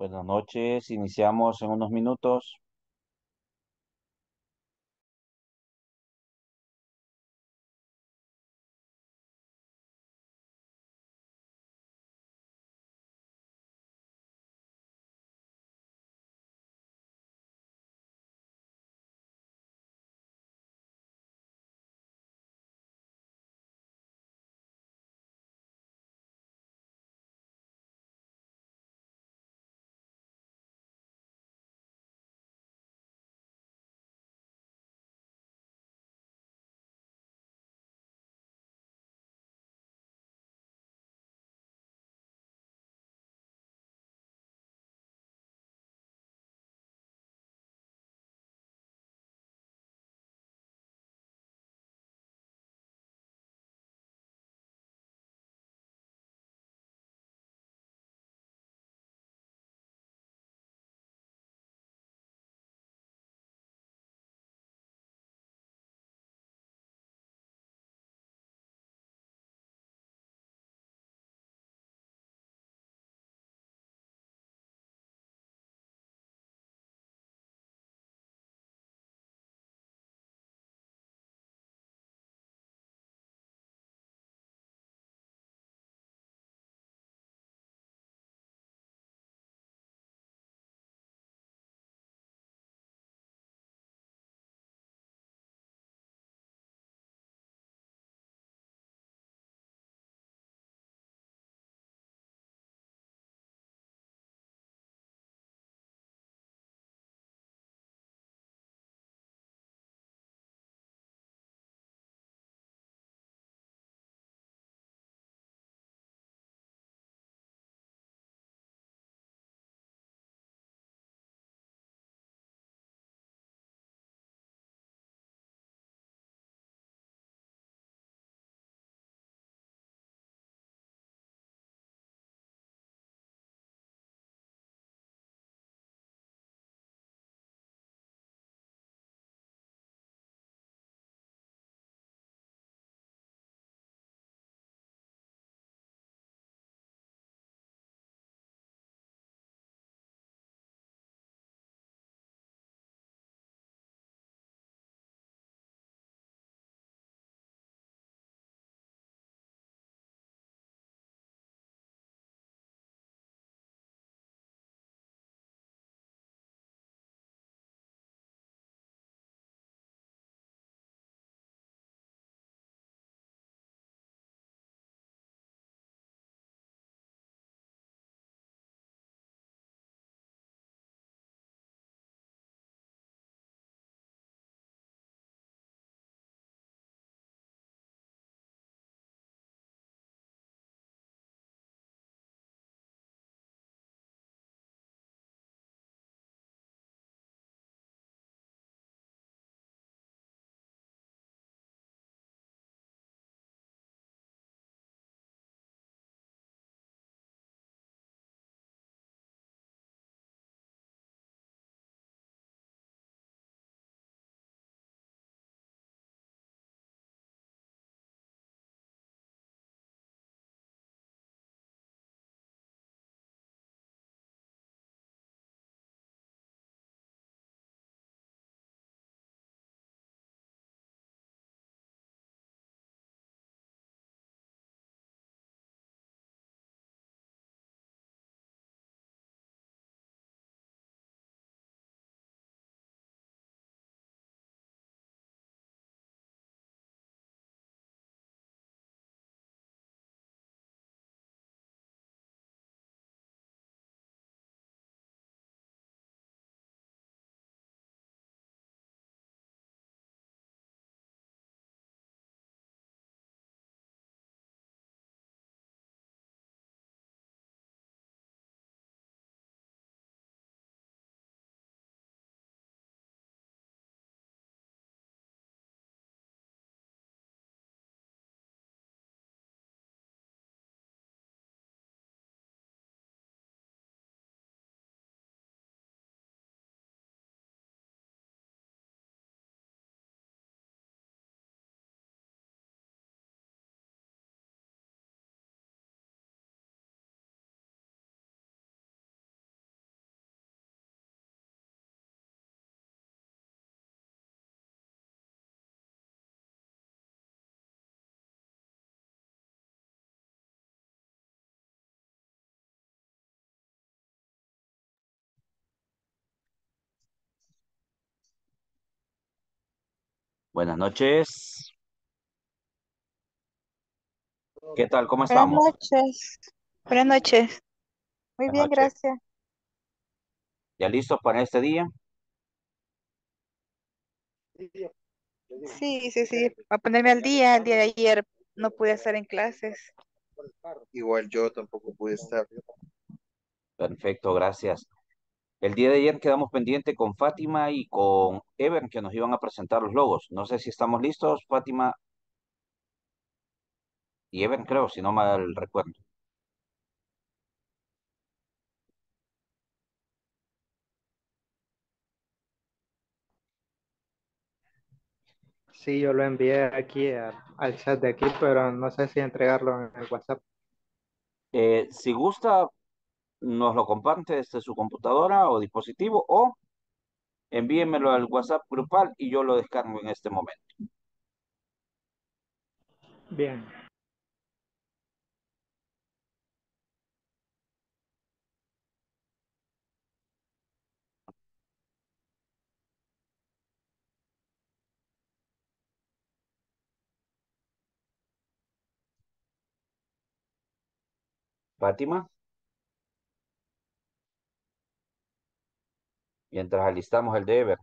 Buenas noches, iniciamos en unos minutos. Buenas noches. ¿Qué tal? ¿Cómo estamos? Buenas noches. Buenas noches. Muy bien, gracias. ¿Ya listos para este día? Sí, sí, sí. Para ponerme al día, el día de ayer no pude estar en clases. Igual yo tampoco pude estar. Perfecto, gracias. El día de ayer quedamos pendiente con Fátima y con Ever que nos iban a presentar los logos. No sé si estamos listos, Fátima y Ever, creo, si no mal recuerdo. Sí, yo lo envié aquí al chat de aquí, pero no sé si entregarlo en el WhatsApp. Eh, si gusta, nos lo comparte desde su computadora o dispositivo o envíenmelo al WhatsApp grupal y yo lo descargo en este momento. Bien. Fátima. mientras alistamos el deber.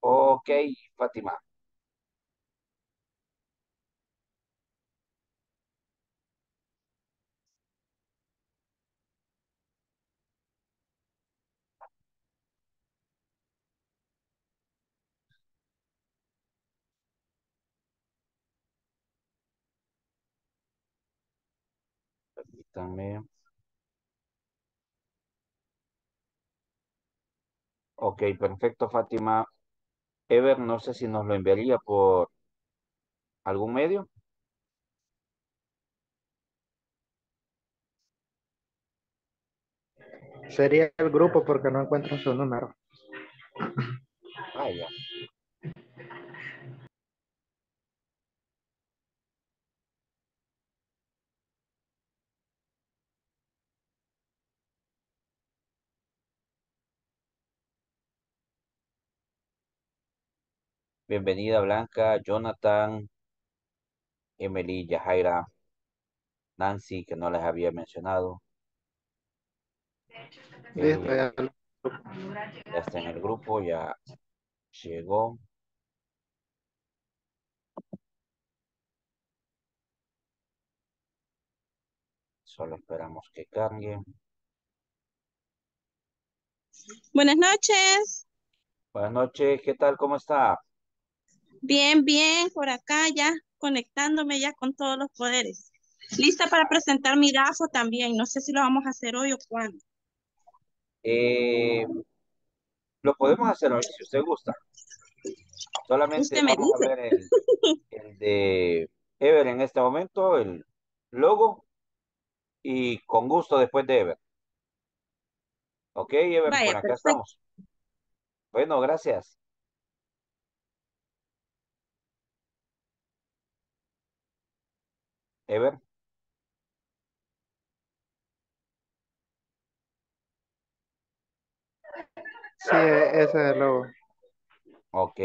okay, Ok, Fátima. también Ok, perfecto, Fátima. Ever, no sé si nos lo enviaría por algún medio. Sería el grupo porque no encuentro su número. Ah, Bienvenida Blanca, Jonathan, Emily, Yajaira, Nancy, que no les había mencionado. Eh, ya. ya está en el grupo, ya llegó. Solo esperamos que cargue. Buenas noches. Buenas noches, ¿qué tal? ¿Cómo está? Bien, bien, por acá ya conectándome ya con todos los poderes. Lista para presentar mi grafo también. No sé si lo vamos a hacer hoy o cuándo. Eh, lo podemos hacer hoy si usted gusta. Solamente vamos a ver el, de Ever en este momento, el logo, y con gusto después de Ever. Ok, Ever, por acá estamos. Bueno, gracias. Ever. Sí, e-, ese es el logo. Ok.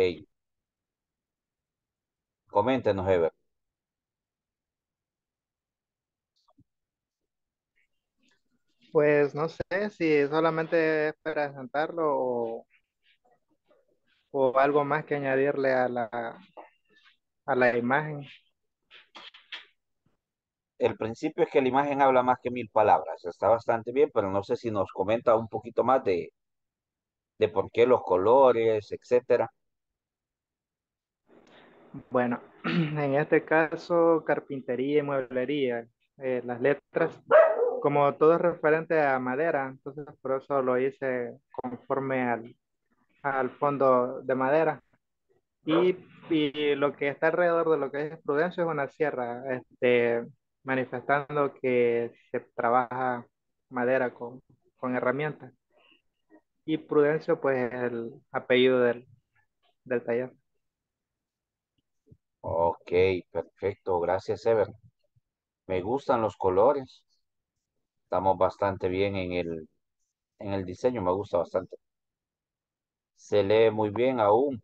Coméntenos, Ever. Pues no sé si solamente es presentarlo o, o algo más que añadirle a la, a la imagen el principio es que la imagen habla más que mil palabras. Está bastante bien, pero no sé si nos comenta un poquito más de, de por qué los colores, etcétera. Bueno, en este caso, carpintería y mueblería. Eh, las letras, como todo es referente a madera, entonces por eso lo hice conforme al, fondo de madera. Y, y, lo que está alrededor de lo que es Prudencio es una sierra. Este, manifestando que se trabaja madera con, herramientas. Y Prudencio, pues, es el apellido del, taller. Ok, perfecto. Gracias, Ever. Me gustan los colores. Estamos bastante bien en el, en el diseño, me gusta bastante. Se lee muy bien aún.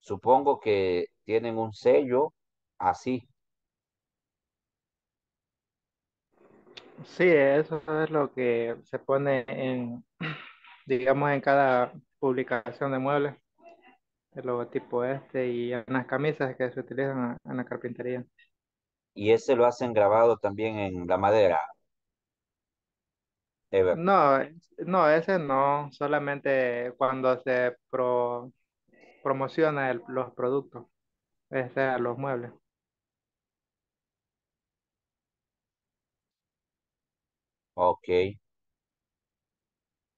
Supongo que tienen un sello así, Sí, eso es lo que se pone en, digamos, en cada publicación de muebles, el logotipo este y en las camisas que se utilizan en la carpintería. ¿Y ese lo hacen grabado también en la madera? No, no, ese no, solamente cuando se promociona los productos, este, los muebles. Ok,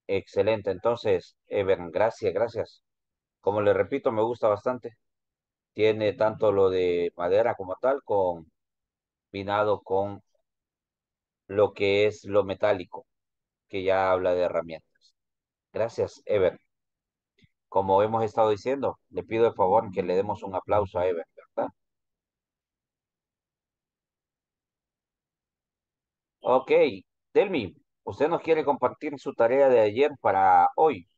excelente. Entonces, Evan, gracias, gracias. Como le repito, me gusta bastante. Tiene tanto lo de madera como tal, combinado con lo que es lo metálico, que ya habla de herramientas. Gracias, Ever. Como hemos estado diciendo, le pido el favor que le demos un aplauso a Ever, ¿verdad? Ok, Delmi, ¿usted nos quiere compartir su tarea de ayer para hoy?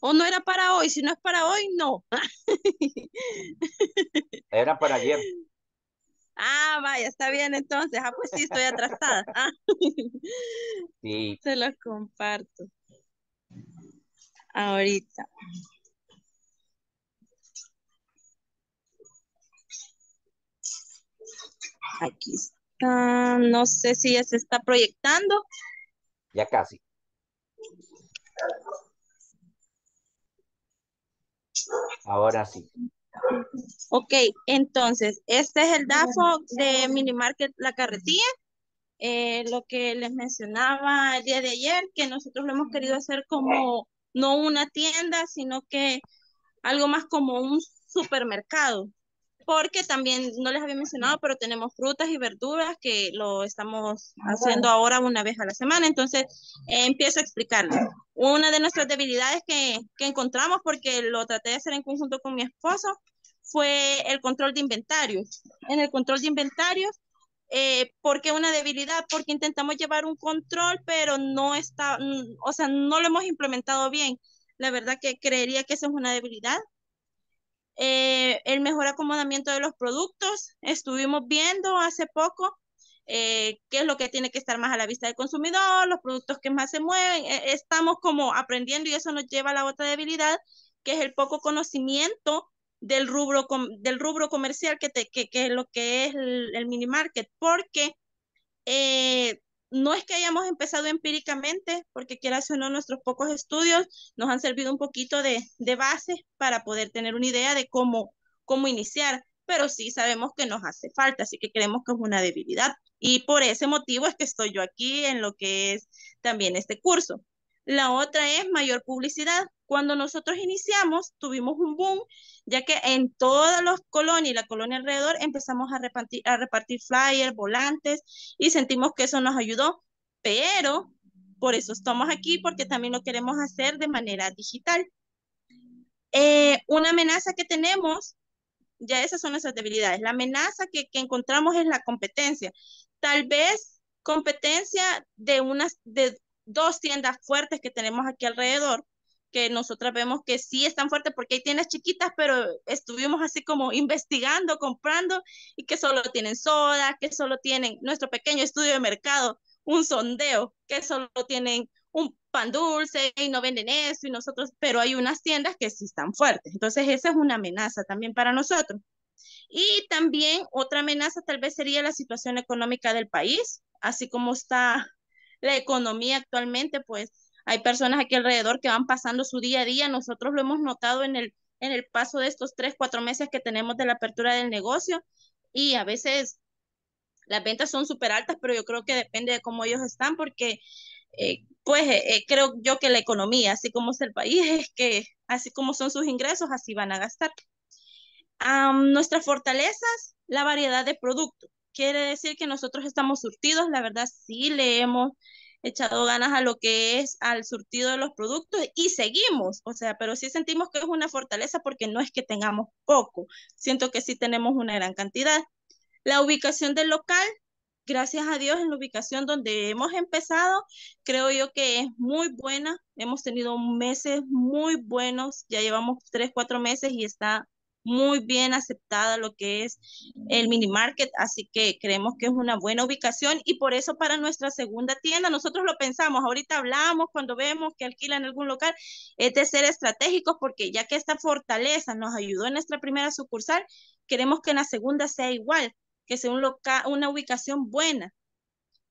O oh, no era para hoy, si no es para hoy, no. era para ayer. Ah, vaya, está bien entonces. Ah, pues sí, estoy atrasada. Ah. Sí. Se los comparto. Ahorita. Aquí está. Ah, no sé si ya se está proyectando. Ya casi. Ahora sí. Ok, entonces, este es el DAFO de Minimarket La Carretilla. Eh, lo que les mencionaba el día de ayer, que nosotros lo hemos querido hacer como no una tienda, sino que algo más como un supermercado porque también no les había mencionado, pero tenemos frutas y verduras que lo estamos ah, haciendo ahora una vez a la semana. Entonces, eh, empiezo a explicarles. Una de nuestras debilidades que, encontramos, porque lo traté de hacer en conjunto con mi esposo, fue el control de inventarios. En el control de inventarios, eh, ¿por qué una debilidad? Porque intentamos llevar un control, pero no está, mm, o sea, no lo hemos implementado bien. La verdad que creería que esa es una debilidad eh, el mejor acomodamiento de los productos, estuvimos viendo hace poco eh, qué es lo que tiene que estar más a la vista del consumidor, los productos que más se mueven. E, estamos como aprendiendo y eso nos lleva a la otra debilidad, que es el poco conocimiento del rubro, del rubro comercial, que, te, que, es lo que es el, mini market, porque eh, no es que hayamos empezado empíricamente, porque quieras o no, nuestros pocos estudios nos han servido un poquito de, base para poder tener una idea de cómo, cómo iniciar, pero sí sabemos que nos hace falta, así que creemos que es una debilidad. Y por ese motivo es que estoy yo aquí en lo que es también este curso. La otra es mayor publicidad. Cuando nosotros iniciamos, tuvimos un boom, ya que en todas las colonias y la colonia alrededor empezamos a repartir, a repartir flyers, volantes y sentimos que eso nos ayudó, pero por eso estamos aquí, porque también lo queremos hacer de manera digital. Eh, una amenaza que tenemos, ya esas son nuestras debilidades, la amenaza que, que encontramos es la competencia. Tal vez competencia de, unas, de dos tiendas fuertes que tenemos aquí alrededor, que nosotras vemos que sí están fuertes porque hay tiendas chiquitas, pero estuvimos así como investigando, comprando y que solo tienen soda, que solo tienen nuestro pequeño estudio de mercado, un sondeo, que solo tienen un pan dulce y no venden eso y nosotros, pero hay unas tiendas que sí están fuertes. Entonces esa es una amenaza también para nosotros. Y también otra amenaza tal vez sería la situación económica del país, así como está la economía actualmente, pues hay personas aquí alrededor que van pasando su día a día, nosotros lo hemos notado en el, en el paso de estos tres, cuatro meses que tenemos de la apertura del negocio y a veces las ventas son súper altas, pero yo creo que depende de cómo ellos están porque... Eh, pues eh, eh, creo yo que la economía, así como es el país, es que así como son sus ingresos, así van a gastar. nuestras fortalezas, la variedad de productos. Quiere decir que nosotros estamos surtidos, la verdad sí leemos echado ganas a lo que es al surtido de los productos y seguimos, o sea, pero sí sentimos que es una fortaleza porque no es que tengamos poco, siento que sí tenemos una gran cantidad. La ubicación del local, gracias a Dios, en la ubicación donde hemos empezado, creo yo que es muy buena, hemos tenido meses muy buenos, ya llevamos tres, cuatro meses y está muy bien aceptada lo que es el mini market, así que creemos que es una buena ubicación y por eso para nuestra segunda tienda nosotros lo pensamos, ahorita hablamos cuando vemos que alquila en algún local, es de ser estratégicos porque ya que esta fortaleza nos ayudó en nuestra primera sucursal, queremos que en la segunda sea igual, que sea un local, una ubicación buena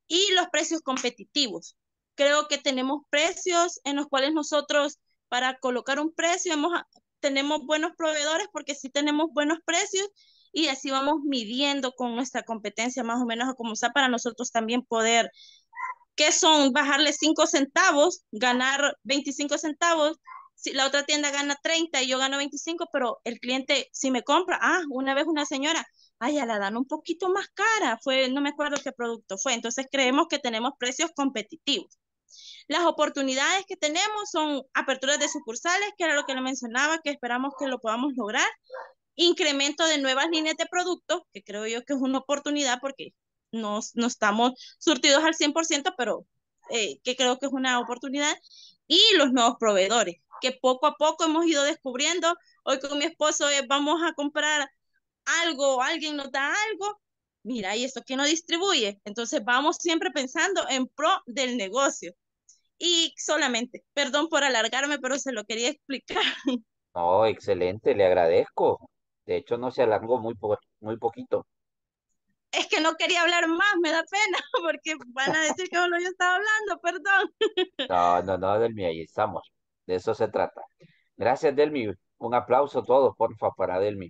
y los precios competitivos. Creo que tenemos precios en los cuales nosotros para colocar un precio hemos tenemos buenos proveedores porque sí tenemos buenos precios y así vamos midiendo con nuestra competencia más o menos a como está para nosotros también poder, ¿qué son bajarle 5 centavos, ganar 25 centavos, si la otra tienda gana 30 y yo gano 25, pero el cliente si me compra, ah, una vez una señora, ay, ya la dan un poquito más cara, fue, no me acuerdo qué producto fue, entonces creemos que tenemos precios competitivos. Las oportunidades que tenemos son aperturas de sucursales, que era lo que le mencionaba, que esperamos que lo podamos lograr, incremento de nuevas líneas de productos, que creo yo que es una oportunidad porque no, estamos surtidos al 100%, pero eh, que creo que es una oportunidad, y los nuevos proveedores, que poco a poco hemos ido descubriendo. Hoy con mi esposo eh, vamos a comprar algo, alguien nos da algo mira, ¿y esto que no distribuye? Entonces vamos siempre pensando en pro del negocio. Y solamente, perdón por alargarme, pero se lo quería explicar. Oh, excelente, le agradezco. De hecho, no se alargó muy, muy poquito. Es que no quería hablar más, me da pena, porque van a decir que solo yo estaba hablando, perdón. No, no, no, Delmi, ahí estamos. De eso se trata. Gracias, Delmi. Un aplauso a todos, porfa, para Delmi.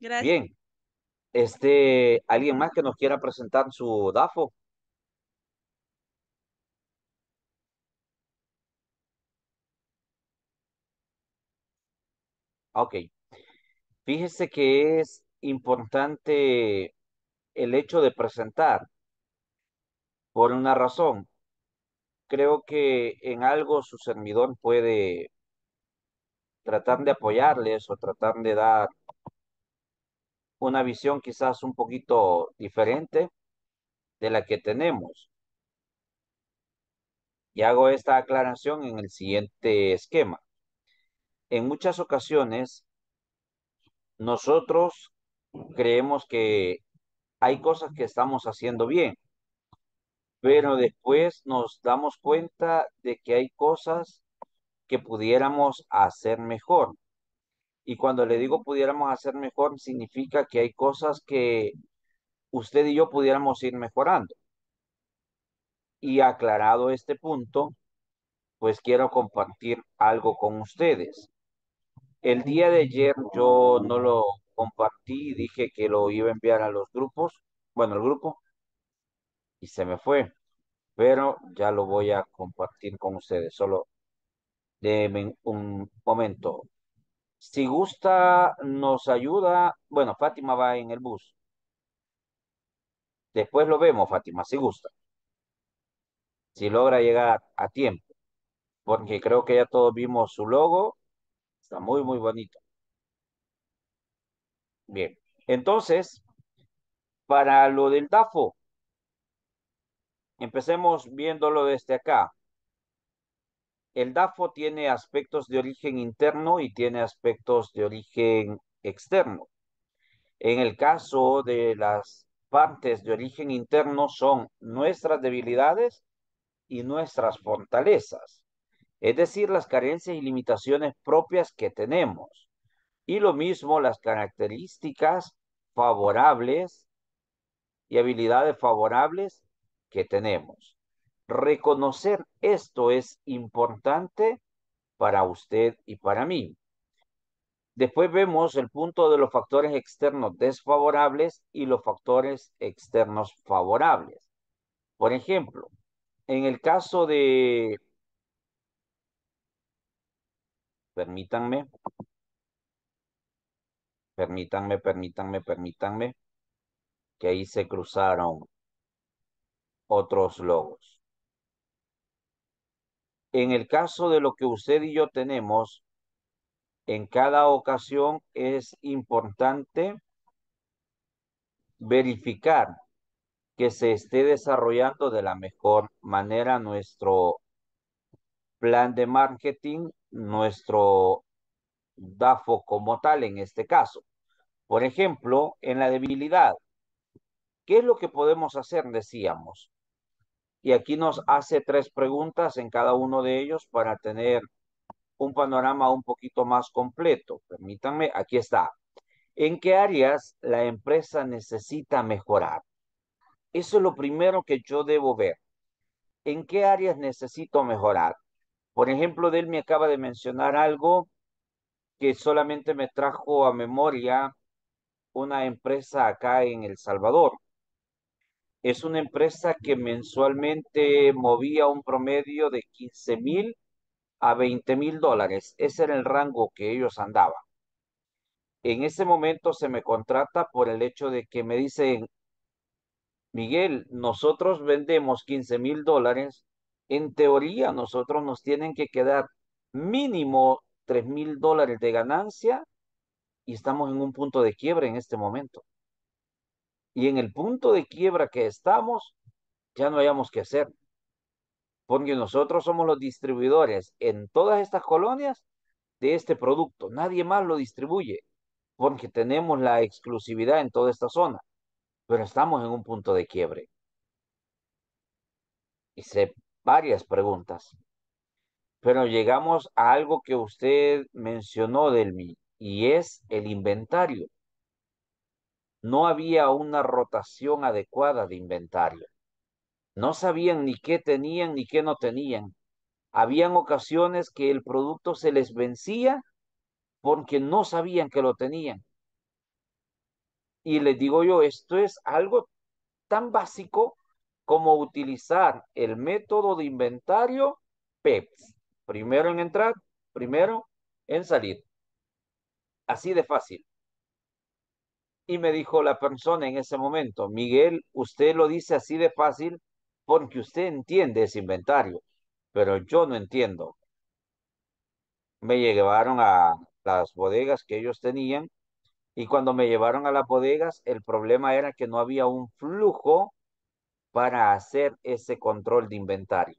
Bien. Este, ¿alguien más que nos quiera presentar su DAFO? Ok. Fíjese que es importante el hecho de presentar por una razón. Creo que en algo su servidor puede tratar de apoyarles o tratar de dar una visión quizás un poquito diferente de la que tenemos. Y hago esta aclaración en el siguiente esquema. En muchas ocasiones, nosotros creemos que hay cosas que estamos haciendo bien, pero después nos damos cuenta de que hay cosas que pudiéramos hacer mejor. Y cuando le digo pudiéramos hacer mejor, significa que hay cosas que usted y yo pudiéramos ir mejorando. Y aclarado este punto, pues quiero compartir algo con ustedes. El día de ayer yo no lo compartí, dije que lo iba a enviar a los grupos, bueno, al grupo, y se me fue, pero ya lo voy a compartir con ustedes. Solo denme un momento. Si gusta, nos ayuda. Bueno, Fátima va en el bus. Después lo vemos, Fátima, si gusta. Si logra llegar a tiempo. Porque creo que ya todos vimos su logo. Está muy, muy bonito. Bien. Entonces, para lo del Tafo. empecemos viéndolo desde este acá. El DAFO tiene aspectos de origen interno y tiene aspectos de origen externo. En el caso de las partes de origen interno son nuestras debilidades y nuestras fortalezas, es decir, las carencias y limitaciones propias que tenemos. Y lo mismo las características favorables y habilidades favorables que tenemos. Reconocer esto es importante para usted y para mí. Después vemos el punto de los factores externos desfavorables y los factores externos favorables. Por ejemplo, en el caso de... Permítanme. Permítanme, permítanme, permítanme. Que ahí se cruzaron otros logos. En el caso de lo que usted y yo tenemos, en cada ocasión es importante verificar que se esté desarrollando de la mejor manera nuestro plan de marketing, nuestro DAFO como tal en este caso. Por ejemplo, en la debilidad, ¿qué es lo que podemos hacer? Decíamos, y aquí nos hace tres preguntas en cada uno de ellos para tener un panorama un poquito más completo. Permítanme, aquí está. ¿En qué áreas la empresa necesita mejorar? Eso es lo primero que yo debo ver. ¿En qué áreas necesito mejorar? Por ejemplo, él me acaba de mencionar algo que solamente me trajo a memoria una empresa acá en El Salvador es una empresa que mensualmente movía un promedio de 15 mil a 20 mil dólares. Ese era el rango que ellos andaban. En ese momento se me contrata por el hecho de que me dicen, Miguel, nosotros vendemos 15 mil dólares. En teoría, nosotros nos tienen que quedar mínimo 3 mil dólares de ganancia y estamos en un punto de quiebre en este momento y en el punto de quiebra que estamos, ya no hayamos que hacer. Porque nosotros somos los distribuidores en todas estas colonias de este producto. Nadie más lo distribuye porque tenemos la exclusividad en toda esta zona. Pero estamos en un punto de quiebre. Hice varias preguntas. Pero llegamos a algo que usted mencionó, Delmi, y es el inventario no había una rotación adecuada de inventario. No sabían ni qué tenían ni qué no tenían. Habían ocasiones que el producto se les vencía porque no sabían que lo tenían. Y les digo yo, esto es algo tan básico como utilizar el método de inventario PEPS. Primero en entrar, primero en salir. Así de fácil. Y me dijo la persona en ese momento, Miguel, usted lo dice así de fácil porque usted entiende ese inventario, pero yo no entiendo. Me llevaron a las bodegas que ellos tenían y cuando me llevaron a las bodegas, el problema era que no había un flujo para hacer ese control de inventario,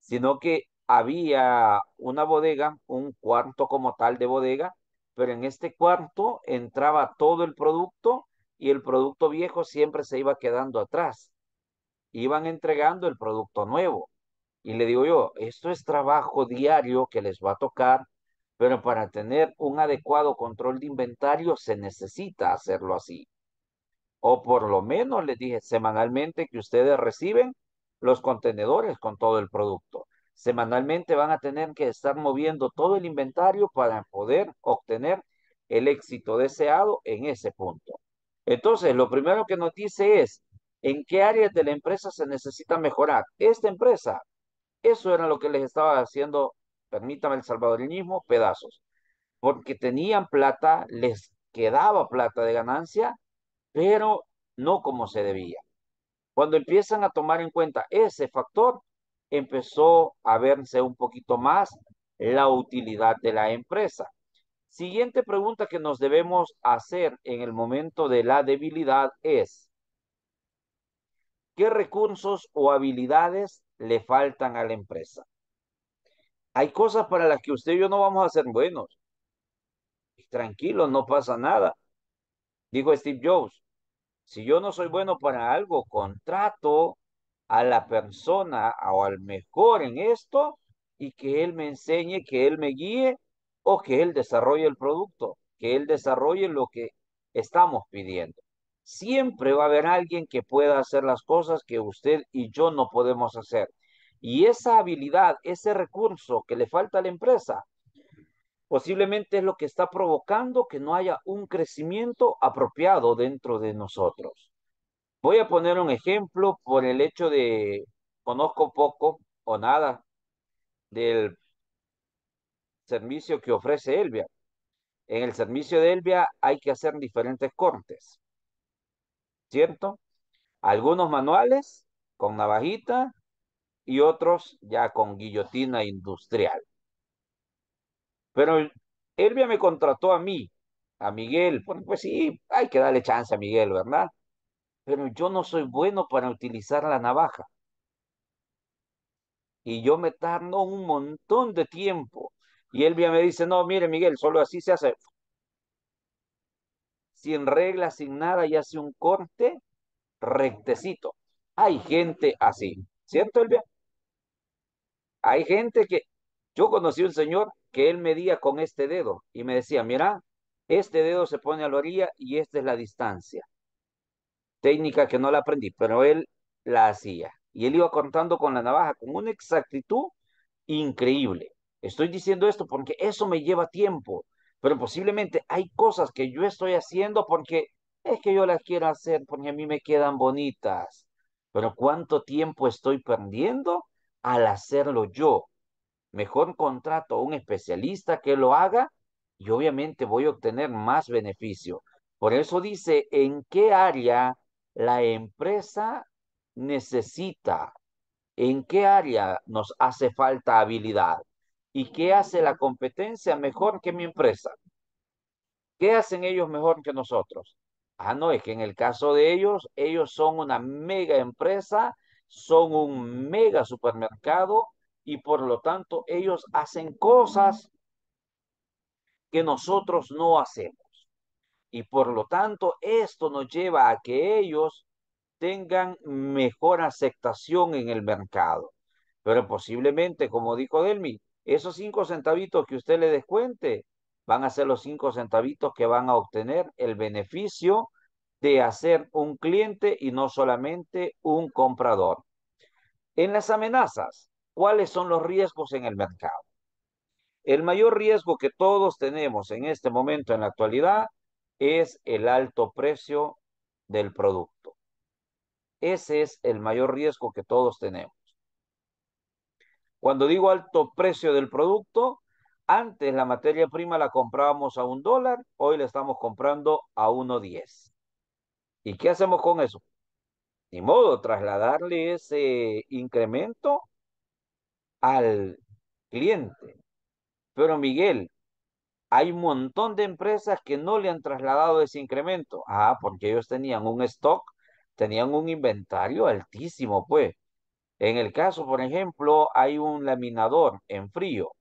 sino que había una bodega, un cuarto como tal de bodega, pero en este cuarto entraba todo el producto y el producto viejo siempre se iba quedando atrás. Iban entregando el producto nuevo. Y le digo yo, esto es trabajo diario que les va a tocar, pero para tener un adecuado control de inventario se necesita hacerlo así. O por lo menos, les dije, semanalmente que ustedes reciben los contenedores con todo el producto. Semanalmente van a tener que estar moviendo todo el inventario para poder obtener el éxito deseado en ese punto. Entonces, lo primero que nos dice es, ¿en qué áreas de la empresa se necesita mejorar? Esta empresa, eso era lo que les estaba haciendo, permítame el salvadoreñismo, pedazos. Porque tenían plata, les quedaba plata de ganancia, pero no como se debía. Cuando empiezan a tomar en cuenta ese factor, empezó a verse un poquito más la utilidad de la empresa. Siguiente pregunta que nos debemos hacer en el momento de la debilidad es, ¿qué recursos o habilidades le faltan a la empresa? Hay cosas para las que usted y yo no vamos a ser buenos. Tranquilo, no pasa nada. Dijo Steve Jobs, si yo no soy bueno para algo, contrato a la persona o al mejor en esto y que él me enseñe, que él me guíe o que él desarrolle el producto, que él desarrolle lo que estamos pidiendo. Siempre va a haber alguien que pueda hacer las cosas que usted y yo no podemos hacer. Y esa habilidad, ese recurso que le falta a la empresa, posiblemente es lo que está provocando que no haya un crecimiento apropiado dentro de nosotros. Voy a poner un ejemplo por el hecho de, conozco poco o nada del servicio que ofrece Elvia. En el servicio de Elvia hay que hacer diferentes cortes, ¿cierto? Algunos manuales con navajita y otros ya con guillotina industrial. Pero Elvia me contrató a mí, a Miguel. pues sí, hay que darle chance a Miguel, ¿verdad? pero yo no soy bueno para utilizar la navaja. Y yo me tardo un montón de tiempo. Y Elvia me dice, no, mire Miguel, solo así se hace. Sin regla, sin nada, y hace un corte rectecito. Hay gente así, ¿cierto, Elvia? Hay gente que, yo conocí un señor que él medía con este dedo y me decía, mira, este dedo se pone a la orilla y esta es la distancia técnica que no la aprendí, pero él la hacía. Y él iba contando con la navaja con una exactitud increíble. Estoy diciendo esto porque eso me lleva tiempo, pero posiblemente hay cosas que yo estoy haciendo porque es que yo las quiero hacer, porque a mí me quedan bonitas. Pero ¿cuánto tiempo estoy perdiendo al hacerlo yo? Mejor contrato a un especialista que lo haga y obviamente voy a obtener más beneficio. Por eso dice, ¿en qué área la empresa necesita, en qué área nos hace falta habilidad y qué hace la competencia mejor que mi empresa. ¿Qué hacen ellos mejor que nosotros? Ah, no, es que en el caso de ellos, ellos son una mega empresa, son un mega supermercado y por lo tanto ellos hacen cosas que nosotros no hacemos. Y por lo tanto, esto nos lleva a que ellos tengan mejor aceptación en el mercado. Pero posiblemente, como dijo Delmi, esos cinco centavitos que usted le descuente van a ser los cinco centavitos que van a obtener el beneficio de hacer un cliente y no solamente un comprador. En las amenazas, ¿cuáles son los riesgos en el mercado? El mayor riesgo que todos tenemos en este momento en la actualidad es el alto precio del producto. Ese es el mayor riesgo que todos tenemos. Cuando digo alto precio del producto, antes la materia prima la comprábamos a un dólar, hoy la estamos comprando a 1.10. ¿Y qué hacemos con eso? Ni modo, trasladarle ese incremento al cliente. Pero Miguel, hay un montón de empresas que no le han trasladado ese incremento. Ah, porque ellos tenían un stock, tenían un inventario altísimo, pues. En el caso, por ejemplo, hay un laminador en frío.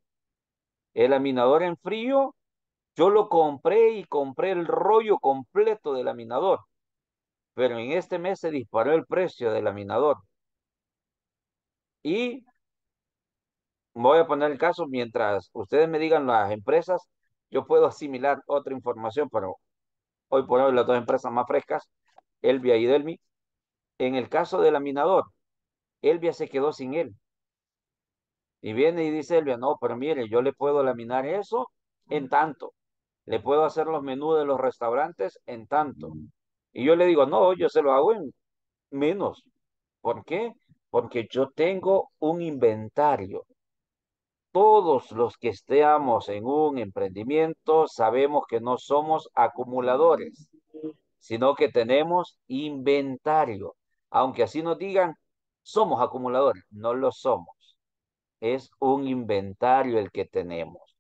El laminador en frío, yo lo compré y compré el rollo completo del laminador. Pero en este mes se disparó el precio del laminador. Y voy a poner el caso mientras ustedes me digan las empresas yo puedo asimilar otra información, pero hoy por hoy las dos empresas más frescas, Elvia y Delmi. En el caso del laminador, Elvia se quedó sin él. Y viene y dice Elvia, no, pero mire, yo le puedo laminar eso en tanto. Le puedo hacer los menús de los restaurantes en tanto. Y yo le digo, no, yo se lo hago en menos. ¿Por qué? Porque yo tengo un inventario todos los que estemos en un emprendimiento sabemos que no somos acumuladores, sino que tenemos inventario. Aunque así nos digan, somos acumuladores, no lo somos. Es un inventario el que tenemos.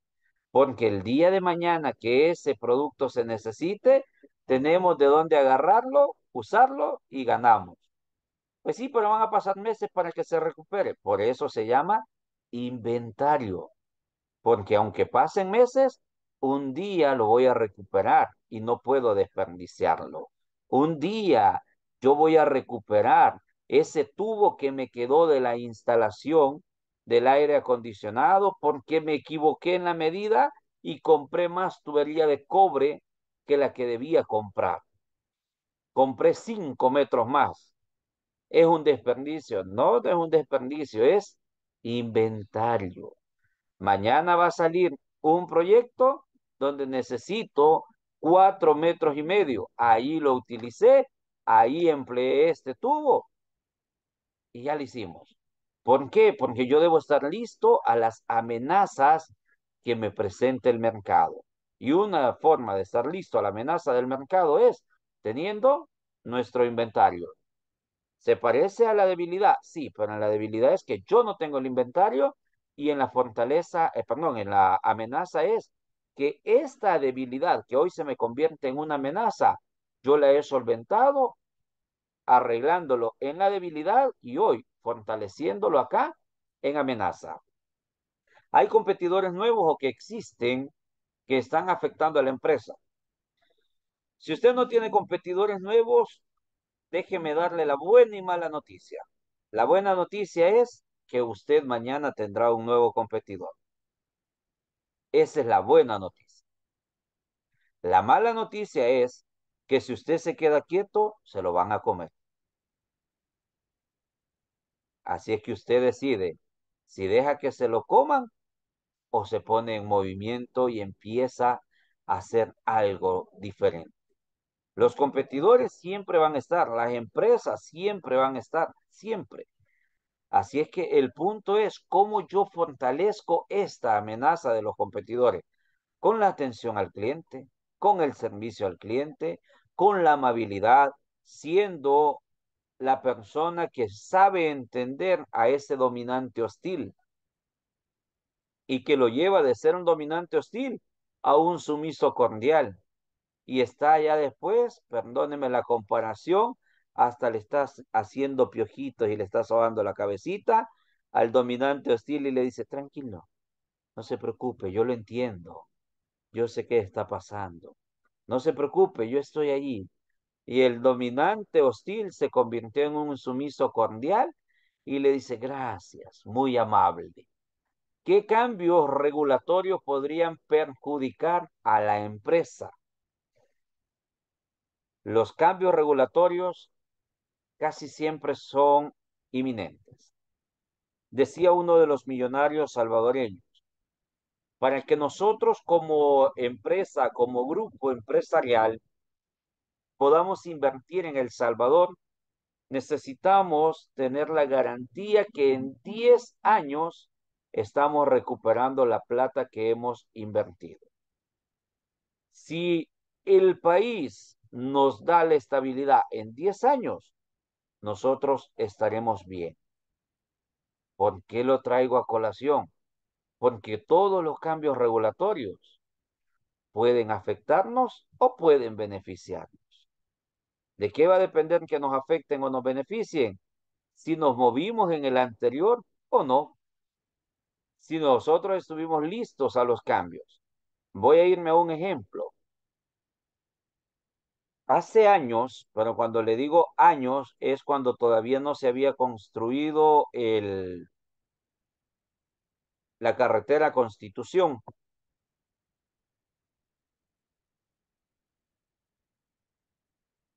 Porque el día de mañana que ese producto se necesite, tenemos de dónde agarrarlo, usarlo y ganamos. Pues sí, pero van a pasar meses para que se recupere. Por eso se llama inventario, porque aunque pasen meses, un día lo voy a recuperar y no puedo desperdiciarlo. Un día yo voy a recuperar ese tubo que me quedó de la instalación del aire acondicionado porque me equivoqué en la medida y compré más tubería de cobre que la que debía comprar. Compré cinco metros más. ¿Es un desperdicio? No, es un desperdicio, es inventario. Mañana va a salir un proyecto donde necesito cuatro metros y medio. Ahí lo utilicé, ahí empleé este tubo y ya lo hicimos. ¿Por qué? Porque yo debo estar listo a las amenazas que me presente el mercado. Y una forma de estar listo a la amenaza del mercado es teniendo nuestro inventario. ¿Se parece a la debilidad? Sí, pero en la debilidad es que yo no tengo el inventario y en la fortaleza, eh, perdón, en la amenaza es que esta debilidad que hoy se me convierte en una amenaza, yo la he solventado arreglándolo en la debilidad y hoy fortaleciéndolo acá en amenaza. Hay competidores nuevos o que existen que están afectando a la empresa. Si usted no tiene competidores nuevos, déjeme darle la buena y mala noticia. La buena noticia es que usted mañana tendrá un nuevo competidor. Esa es la buena noticia. La mala noticia es que si usted se queda quieto, se lo van a comer. Así es que usted decide si deja que se lo coman o se pone en movimiento y empieza a hacer algo diferente. Los competidores siempre van a estar, las empresas siempre van a estar, siempre. Así es que el punto es cómo yo fortalezco esta amenaza de los competidores con la atención al cliente, con el servicio al cliente, con la amabilidad, siendo la persona que sabe entender a ese dominante hostil y que lo lleva de ser un dominante hostil a un sumiso cordial, y está ya después, perdóneme la comparación, hasta le estás haciendo piojitos y le estás ahogando la cabecita al dominante hostil y le dice, tranquilo, no se preocupe, yo lo entiendo, yo sé qué está pasando, no se preocupe, yo estoy allí. Y el dominante hostil se convirtió en un sumiso cordial y le dice, gracias, muy amable. ¿Qué cambios regulatorios podrían perjudicar a la empresa? Los cambios regulatorios casi siempre son inminentes. Decía uno de los millonarios salvadoreños, para que nosotros como empresa, como grupo empresarial, podamos invertir en El Salvador, necesitamos tener la garantía que en 10 años estamos recuperando la plata que hemos invertido. Si el país nos da la estabilidad en 10 años, nosotros estaremos bien. ¿Por qué lo traigo a colación? Porque todos los cambios regulatorios pueden afectarnos o pueden beneficiarnos. ¿De qué va a depender que nos afecten o nos beneficien? Si nos movimos en el anterior o no. Si nosotros estuvimos listos a los cambios. Voy a irme a un ejemplo hace años, pero cuando le digo años es cuando todavía no se había construido el, la carretera Constitución.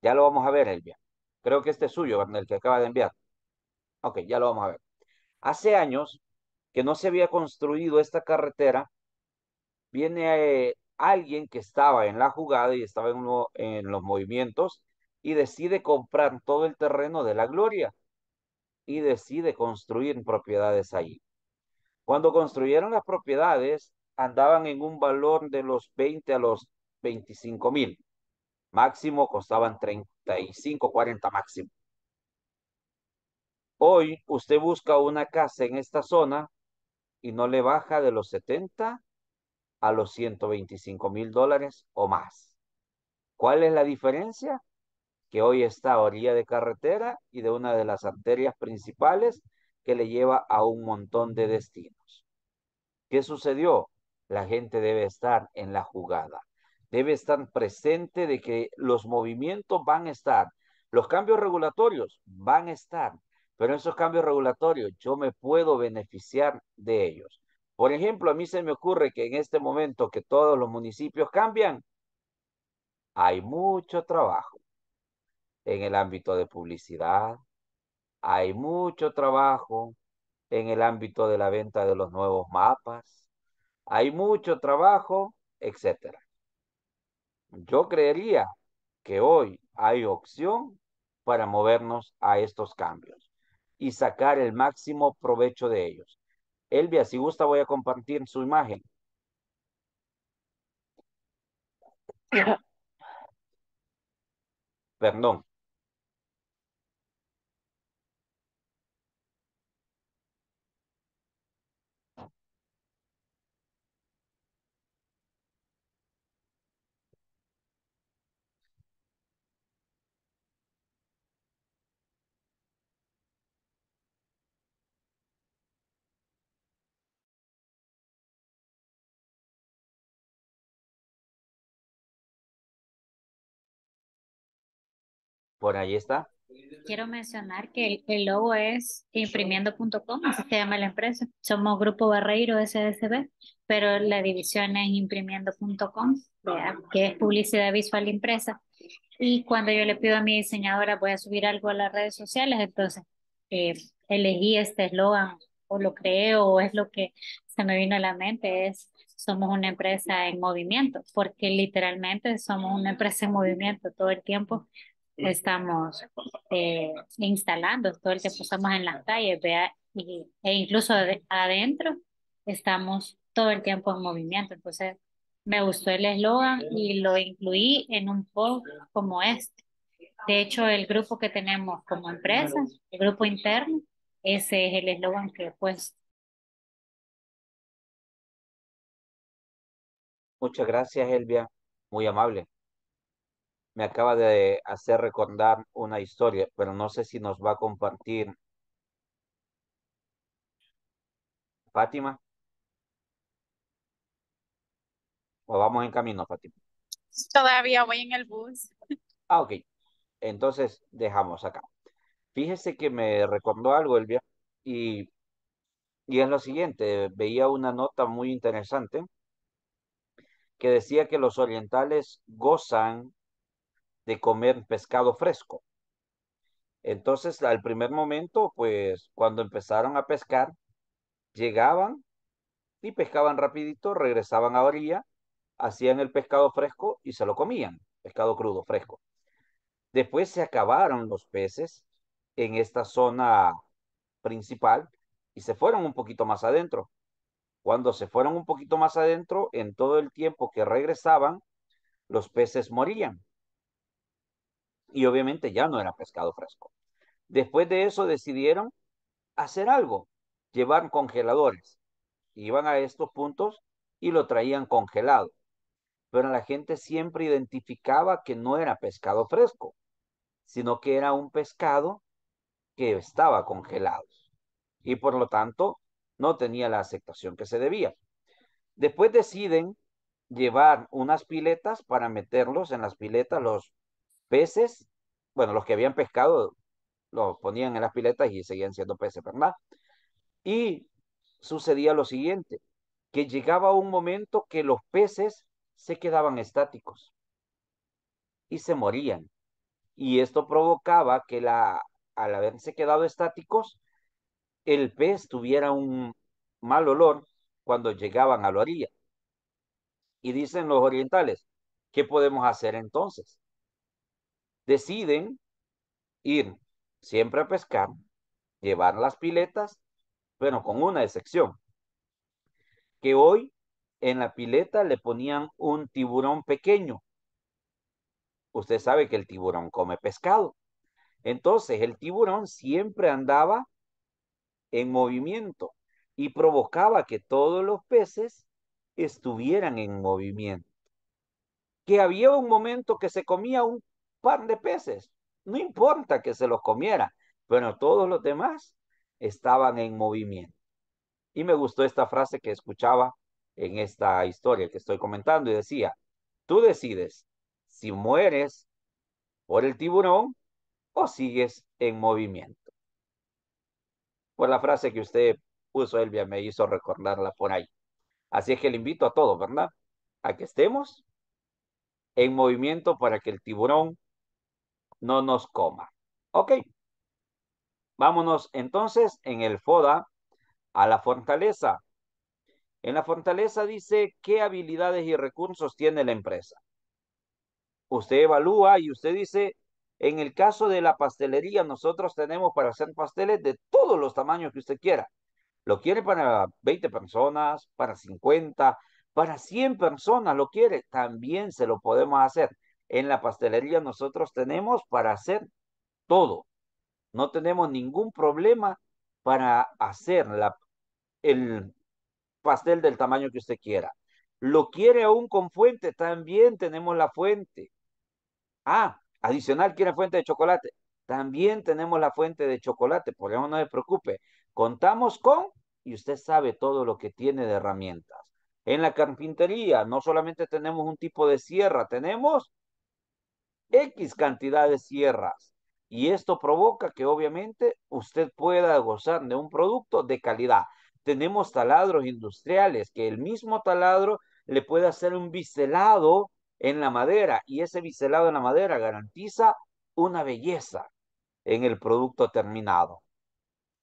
Ya lo vamos a ver, Elvia. Creo que este es suyo, el que acaba de enviar. Ok, ya lo vamos a ver. Hace años que no se había construido esta carretera, viene eh, alguien que estaba en la jugada y estaba en, los movimientos y decide comprar todo el terreno de la gloria y decide construir propiedades ahí. Cuando construyeron las propiedades, andaban en un valor de los 20 a los 25 mil. Máximo costaban 35, 40 máximo. Hoy usted busca una casa en esta zona y no le baja de los 70 a los 125 mil dólares o más. ¿Cuál es la diferencia? Que hoy está a orilla de carretera y de una de las arterias principales que le lleva a un montón de destinos. ¿Qué sucedió? La gente debe estar en la jugada, debe estar presente de que los movimientos van a estar, los cambios regulatorios van a estar, pero esos cambios regulatorios yo me puedo beneficiar de ellos. Por ejemplo, a mí se me ocurre que en este momento que todos los municipios cambian, hay mucho trabajo en el ámbito de publicidad, hay mucho trabajo en el ámbito de la venta de los nuevos mapas, hay mucho trabajo, etc. Yo creería que hoy hay opción para movernos a estos cambios y sacar el máximo provecho de ellos. Elvia, si gusta voy a compartir su imagen. Perdón. ahí está. Quiero mencionar que el, logo es imprimiendo.com, así se llama la empresa. Somos Grupo Barreiro SSB, pero la división es imprimiendo.com, que es publicidad visual impresa. Y cuando yo le pido a mi diseñadora, voy a subir algo a las redes sociales, entonces eh, elegí este eslogan o lo creo o es lo que se me vino a la mente, es somos una empresa en movimiento, porque literalmente somos una empresa en movimiento todo el tiempo estamos eh, instalando, todo el tiempo estamos en las calles, vea, e incluso adentro estamos todo el tiempo en movimiento. Entonces, me gustó el eslogan y lo incluí en un post como este. De hecho, el grupo que tenemos como empresa, el grupo interno, ese es el eslogan que he puesto. Muchas gracias, Elvia. Muy amable me acaba de hacer recordar una historia, pero no sé si nos va a compartir. Fátima. ¿O vamos en camino, Fátima? Todavía voy en el bus. Ah, ok. Entonces, dejamos acá. Fíjese que me recordó algo, Elvia, y, y es lo siguiente. Veía una nota muy interesante que decía que los orientales gozan de comer pescado fresco. Entonces, al primer momento, pues cuando empezaron a pescar, llegaban y pescaban rapidito, regresaban a orilla, hacían el pescado fresco y se lo comían, pescado crudo, fresco. Después se acabaron los peces en esta zona principal y se fueron un poquito más adentro. Cuando se fueron un poquito más adentro, en todo el tiempo que regresaban, los peces morían. Y obviamente ya no era pescado fresco. Después de eso decidieron hacer algo, llevar congeladores. Iban a estos puntos y lo traían congelado. Pero la gente siempre identificaba que no era pescado fresco, sino que era un pescado que estaba congelado. Y por lo tanto, no tenía la aceptación que se debía. Después deciden llevar unas piletas para meterlos en las piletas los peces, bueno, los que habían pescado los ponían en las piletas y seguían siendo peces, ¿verdad? Y sucedía lo siguiente, que llegaba un momento que los peces se quedaban estáticos y se morían. Y esto provocaba que la, al haberse quedado estáticos, el pez tuviera un mal olor cuando llegaban a la orilla. Y dicen los orientales, ¿qué podemos hacer entonces? deciden ir siempre a pescar, llevar las piletas, pero con una excepción, que hoy en la pileta le ponían un tiburón pequeño. Usted sabe que el tiburón come pescado. Entonces, el tiburón siempre andaba en movimiento y provocaba que todos los peces estuvieran en movimiento. Que había un momento que se comía un pan de peces. No importa que se los comiera, pero todos los demás estaban en movimiento. Y me gustó esta frase que escuchaba en esta historia que estoy comentando y decía, tú decides si mueres por el tiburón o sigues en movimiento. Pues la frase que usted puso, Elvia, me hizo recordarla por ahí. Así es que le invito a todos, ¿verdad? A que estemos en movimiento para que el tiburón no nos coma. Ok. Vámonos entonces en el FODA a la fortaleza. En la fortaleza dice qué habilidades y recursos tiene la empresa. Usted evalúa y usted dice, en el caso de la pastelería, nosotros tenemos para hacer pasteles de todos los tamaños que usted quiera. Lo quiere para 20 personas, para 50, para 100 personas, lo quiere, también se lo podemos hacer. En la pastelería nosotros tenemos para hacer todo. No tenemos ningún problema para hacer la, el pastel del tamaño que usted quiera. ¿Lo quiere aún con fuente? También tenemos la fuente. Ah, adicional, ¿quiere fuente de chocolate? También tenemos la fuente de chocolate, por eso no se preocupe. Contamos con y usted sabe todo lo que tiene de herramientas. En la carpintería no solamente tenemos un tipo de sierra, tenemos X cantidad de sierras. Y esto provoca que obviamente usted pueda gozar de un producto de calidad. Tenemos taladros industriales que el mismo taladro le puede hacer un biselado en la madera y ese biselado en la madera garantiza una belleza en el producto terminado.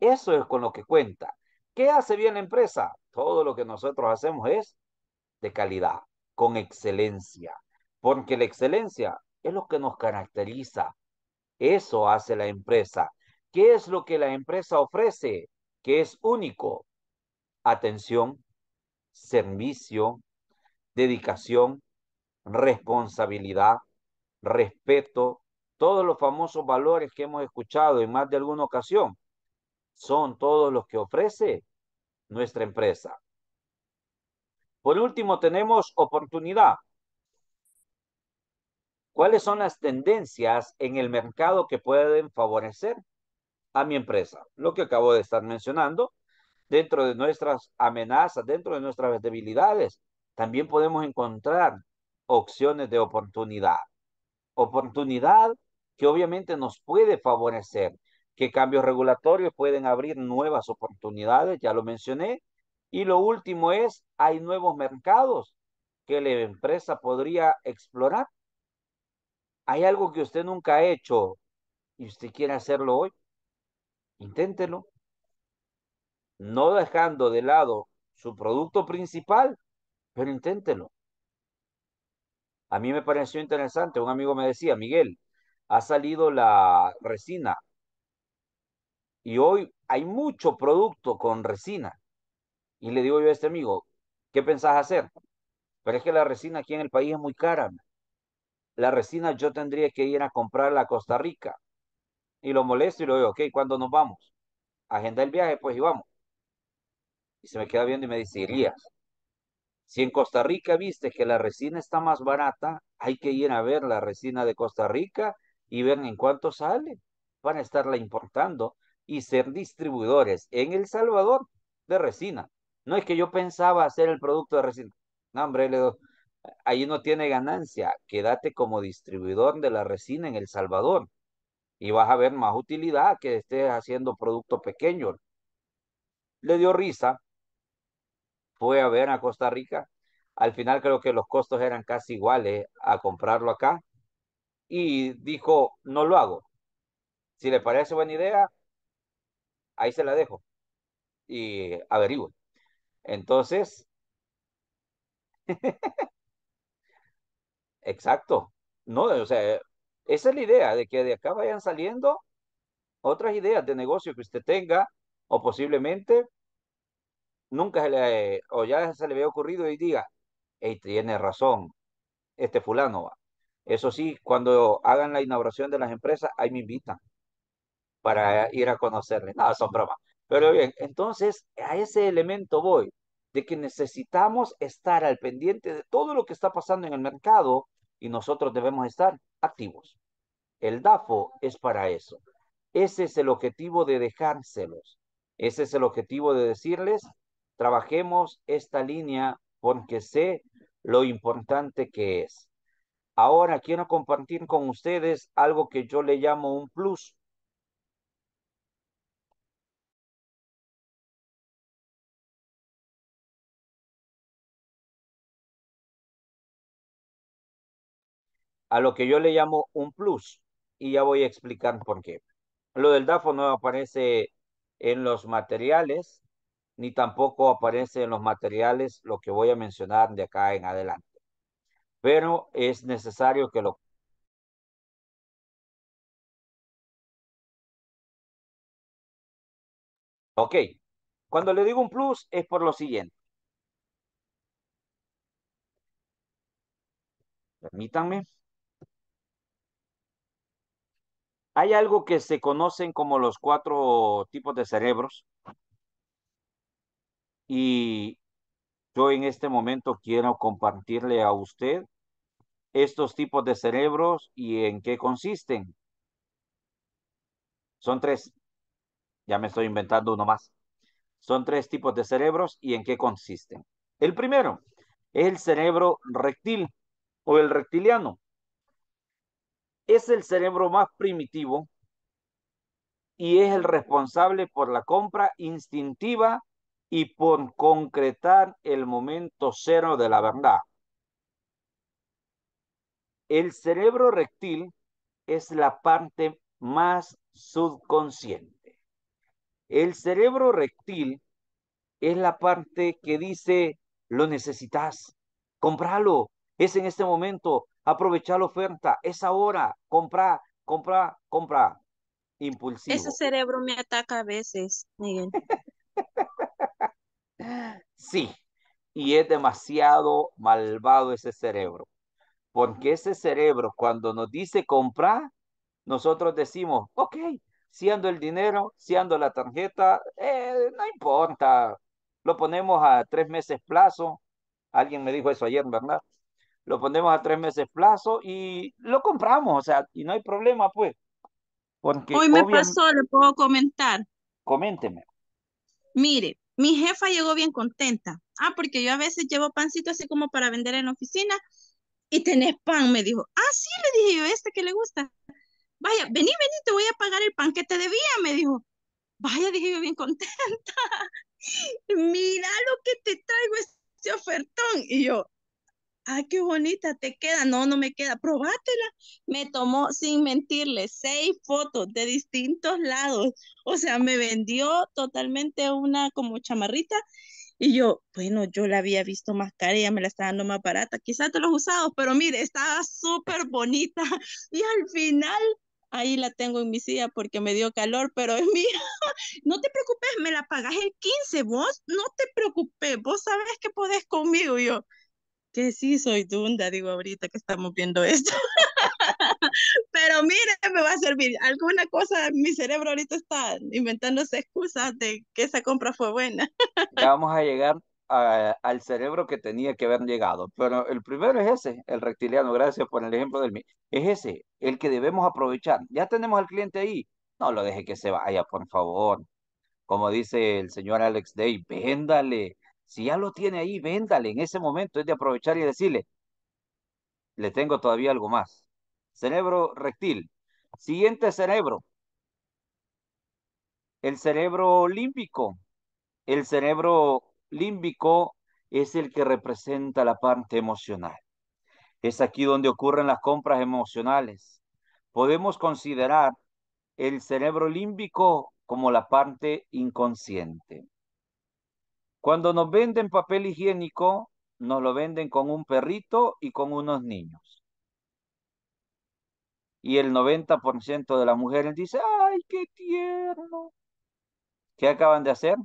Eso es con lo que cuenta. ¿Qué hace bien la empresa? Todo lo que nosotros hacemos es de calidad, con excelencia, porque la excelencia es lo que nos caracteriza. Eso hace la empresa. ¿Qué es lo que la empresa ofrece? Que es único. Atención, servicio, dedicación, responsabilidad, respeto, todos los famosos valores que hemos escuchado en más de alguna ocasión, son todos los que ofrece nuestra empresa. Por último, tenemos oportunidad. ¿Cuáles son las tendencias en el mercado que pueden favorecer a mi empresa? Lo que acabo de estar mencionando, dentro de nuestras amenazas, dentro de nuestras debilidades, también podemos encontrar opciones de oportunidad. Oportunidad que obviamente nos puede favorecer, que cambios regulatorios pueden abrir nuevas oportunidades, ya lo mencioné. Y lo último es, hay nuevos mercados que la empresa podría explorar hay algo que usted nunca ha hecho y usted quiere hacerlo hoy, inténtelo. No dejando de lado su producto principal, pero inténtelo. A mí me pareció interesante, un amigo me decía, Miguel, ha salido la resina y hoy hay mucho producto con resina. Y le digo yo a este amigo, ¿qué pensás hacer? Pero es que la resina aquí en el país es muy cara la resina yo tendría que ir a comprarla a Costa Rica. Y lo molesto y lo digo, ok, ¿cuándo nos vamos? Agenda el viaje, pues y vamos. Y se me queda viendo y me dice, Elías, si en Costa Rica viste que la resina está más barata, hay que ir a ver la resina de Costa Rica y ver en cuánto sale. Van a estarla importando y ser distribuidores en El Salvador de resina. No es que yo pensaba hacer el producto de resina. No, hombre, le doy ahí no tiene ganancia. Quédate como distribuidor de la resina en El Salvador y vas a ver más utilidad que estés haciendo producto pequeño. Le dio risa, fue a ver a Costa Rica. Al final creo que los costos eran casi iguales a comprarlo acá y dijo, no lo hago. Si le parece buena idea, ahí se la dejo y averigüe. Entonces, Exacto. No, o sea, esa es la idea, de que de acá vayan saliendo otras ideas de negocio que usted tenga o posiblemente nunca se le, o ya se le había ocurrido y diga, y tiene razón, este fulano va. Eso sí, cuando hagan la inauguración de las empresas, ahí me invitan para ir a conocerle. No, son bromas. Pero bien, entonces a ese elemento voy, de que necesitamos estar al pendiente de todo lo que está pasando en el mercado y nosotros debemos estar activos. El DAFO es para eso. Ese es el objetivo de dejárselos. Ese es el objetivo de decirles, trabajemos esta línea porque sé lo importante que es. Ahora quiero compartir con ustedes algo que yo le llamo un plus a lo que yo le llamo un plus y ya voy a explicar por qué. Lo del DAFO no aparece en los materiales, ni tampoco aparece en los materiales lo que voy a mencionar de acá en adelante. Pero es necesario que lo Ok, cuando le digo un plus es por lo siguiente. Permítanme. Hay algo que se conocen como los cuatro tipos de cerebros. Y yo en este momento quiero compartirle a usted estos tipos de cerebros y en qué consisten. Son tres. Ya me estoy inventando uno más. Son tres tipos de cerebros y en qué consisten. El primero es el cerebro rectil o el reptiliano es el cerebro más primitivo y es el responsable por la compra instintiva y por concretar el momento cero de la verdad. El cerebro rectil es la parte más subconsciente. El cerebro rectil es la parte que dice, lo necesitas, compralo es en este momento, aprovechar la oferta, es ahora, comprar, comprar, comprar. Impulsivo. Ese cerebro me ataca a veces, Miguel. sí, y es demasiado malvado ese cerebro, porque ese cerebro cuando nos dice comprar, nosotros decimos, ok, siendo el dinero, siendo la tarjeta, eh, no importa, lo ponemos a tres meses plazo. Alguien me dijo eso ayer, ¿verdad? lo ponemos a tres meses plazo y lo compramos, o sea, y no hay problema, pues. Porque Hoy me pasó, le puedo comentar. Coménteme. Mire, mi jefa llegó bien contenta. Ah, porque yo a veces llevo pancito así como para vender en oficina y tenés pan, me dijo. Ah, sí, le dije yo, este que le gusta. Vaya, vení, vení, te voy a pagar el pan que te debía, me dijo. Vaya, dije yo bien contenta. Mira lo que te traigo ese ofertón. Y yo, ay, ah, qué bonita, te queda, no, no me queda, probátela. Me tomó, sin mentirle, seis fotos de distintos lados. O sea, me vendió totalmente una como chamarrita. Y yo, bueno, yo la había visto más cara, ella me la estaba dando más barata, quizás te los usados, pero mire, estaba súper bonita. Y al final, ahí la tengo en mi silla porque me dio calor, pero es mía. No te preocupes, me la pagas el 15, vos, no te preocupes, vos sabes que podés conmigo. Y yo, que sí soy dunda, digo ahorita que estamos viendo esto. Pero mire, me va a servir. Alguna cosa, mi cerebro ahorita está inventándose excusas de que esa compra fue buena. ya vamos a llegar al cerebro que tenía que haber llegado. Pero el primero es ese, el reptiliano, gracias por el ejemplo del mío. Es ese, el que debemos aprovechar. Ya tenemos al cliente ahí. No lo deje que se vaya, por favor. Como dice el señor Alex Day, véndale, si ya lo tiene ahí, véndale en ese momento, es de aprovechar y decirle, le tengo todavía algo más. Cerebro rectil. Siguiente cerebro. El cerebro límbico. El cerebro límbico es el que representa la parte emocional. Es aquí donde ocurren las compras emocionales. Podemos considerar el cerebro límbico como la parte inconsciente. Cuando nos venden papel higiénico, nos lo venden con un perrito y con unos niños. Y el 90% de las mujeres dice, ¡ay, qué tierno! ¿Qué acaban de hacer?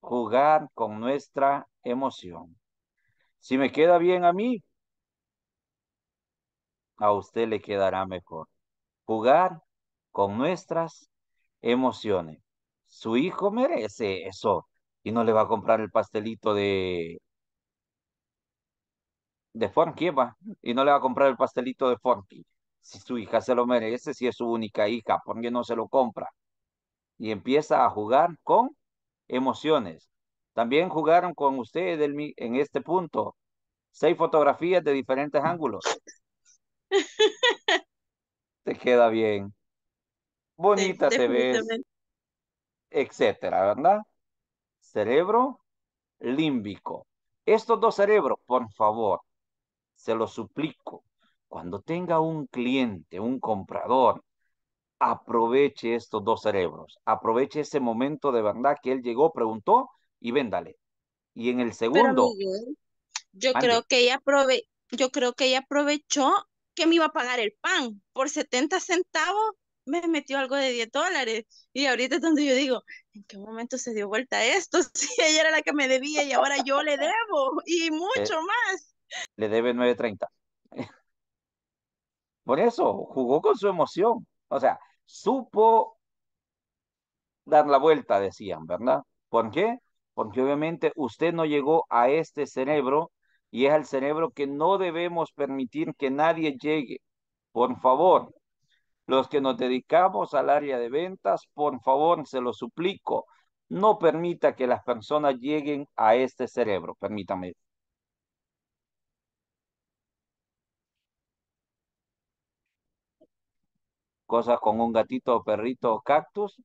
Jugar con nuestra emoción. Si me queda bien a mí, a usted le quedará mejor. Jugar con nuestras emociones. Su hijo merece eso y no le va a comprar el pastelito de de Forky, va, y no le va a comprar el pastelito de Forky. Si su hija se lo merece, si es su única hija, ¿por qué no se lo compra? Y empieza a jugar con emociones. También jugaron con ustedes en este punto. Seis fotografías de diferentes ángulos. te queda bien. Bonita te ves. Etcétera, ¿verdad? cerebro límbico. Estos dos cerebros, por favor, se lo suplico, cuando tenga un cliente, un comprador, aproveche estos dos cerebros, aproveche ese momento de verdad que él llegó, preguntó y véndale. Y en el segundo... yo, creo que ella yo creo que ella aprovechó que me iba a pagar el pan por 70 centavos me metió algo de 10 dólares. Y ahorita es donde yo digo, ¿en qué momento se dio vuelta esto? Si ella era la que me debía y ahora yo le debo y eh, mucho más. Le debe 9.30. Por eso, jugó con su emoción. O sea, supo dar la vuelta, decían, ¿verdad? ¿Por qué? Porque obviamente usted no llegó a este cerebro y es el cerebro que no debemos permitir que nadie llegue. Por favor, los que nos dedicamos al área de ventas, por favor, se lo suplico, no permita que las personas lleguen a este cerebro, permítame. Cosas con un gatito o perrito o cactus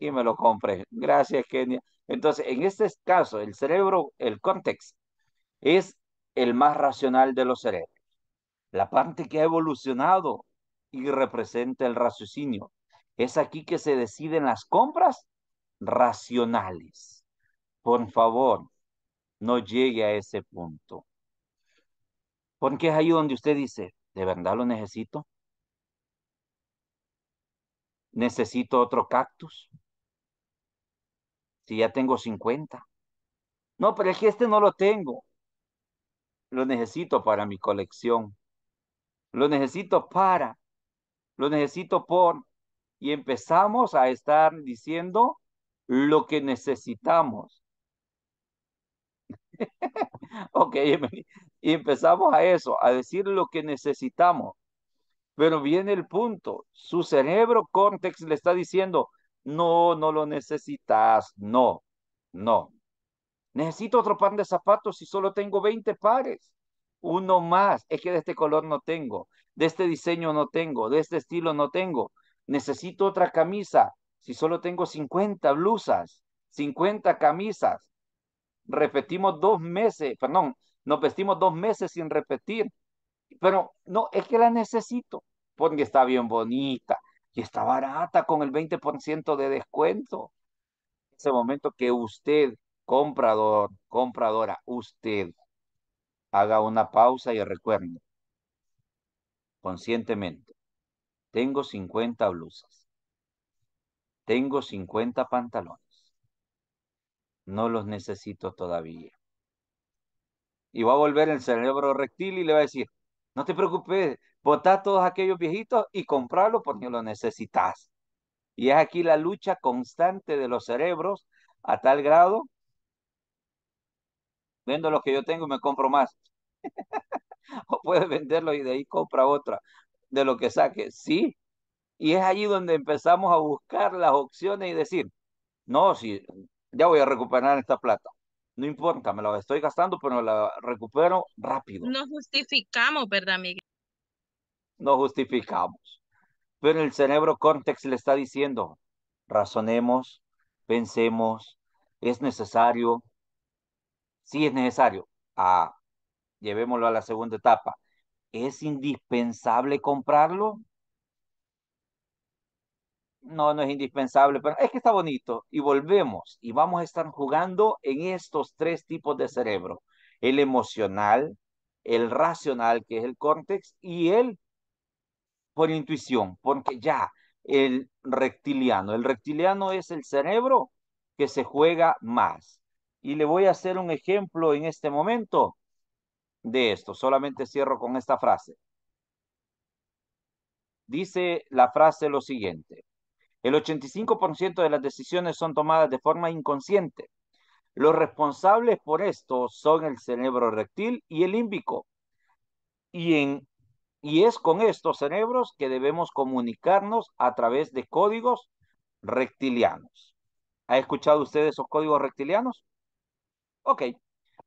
y me lo compré. Gracias, Kenia. Entonces, en este caso, el cerebro, el contexto, es el más racional de los cerebros. La parte que ha evolucionado y representa el raciocinio. Es aquí que se deciden las compras racionales. Por favor, no llegue a ese punto. Porque es ahí donde usted dice, ¿de verdad lo necesito? ¿Necesito otro cactus? Si ya tengo 50. No, pero es que este no lo tengo. Lo necesito para mi colección. Lo necesito para lo necesito por, y empezamos a estar diciendo lo que necesitamos. ok, y empezamos a eso, a decir lo que necesitamos. Pero viene el punto, su cerebro córtex le está diciendo, no, no lo necesitas, no, no. Necesito otro par de zapatos si solo tengo 20 pares uno más. Es que de este color no tengo, de este diseño no tengo, de este estilo no tengo. Necesito otra camisa. Si solo tengo 50 blusas, 50 camisas, repetimos dos meses, perdón, nos vestimos dos meses sin repetir. Pero no, es que la necesito porque está bien bonita y está barata con el 20% de descuento. Ese momento que usted, comprador, compradora, usted haga una pausa y recuerde conscientemente, tengo 50 blusas, tengo 50 pantalones, no los necesito todavía. Y va a volver el cerebro rectil y le va a decir, no te preocupes, botá todos aquellos viejitos y comprarlo porque lo necesitas. Y es aquí la lucha constante de los cerebros a tal grado vendo lo que yo tengo y me compro más. o puedes venderlo y de ahí compra otra de lo que saque. Sí. Y es allí donde empezamos a buscar las opciones y decir, no, si ya voy a recuperar esta plata. No importa, me la estoy gastando, pero la recupero rápido. Nos justificamos, ¿verdad, Miguel? No justificamos. Pero el cerebro córtex le está diciendo, razonemos, pensemos, es necesario, si es necesario, ah, llevémoslo a la segunda etapa, ¿es indispensable comprarlo? No, no es indispensable, pero es que está bonito y volvemos y vamos a estar jugando en estos tres tipos de cerebro, el emocional, el racional, que es el córtex, y el por intuición, porque ya el reptiliano, el reptiliano es el cerebro que se juega más, y le voy a hacer un ejemplo en este momento de esto. Solamente cierro con esta frase. Dice la frase lo siguiente. El 85% de las decisiones son tomadas de forma inconsciente. Los responsables por esto son el cerebro rectil y el límbico. Y, en, y es con estos cerebros que debemos comunicarnos a través de códigos rectilianos. ¿Ha escuchado usted esos códigos rectilianos? Ok,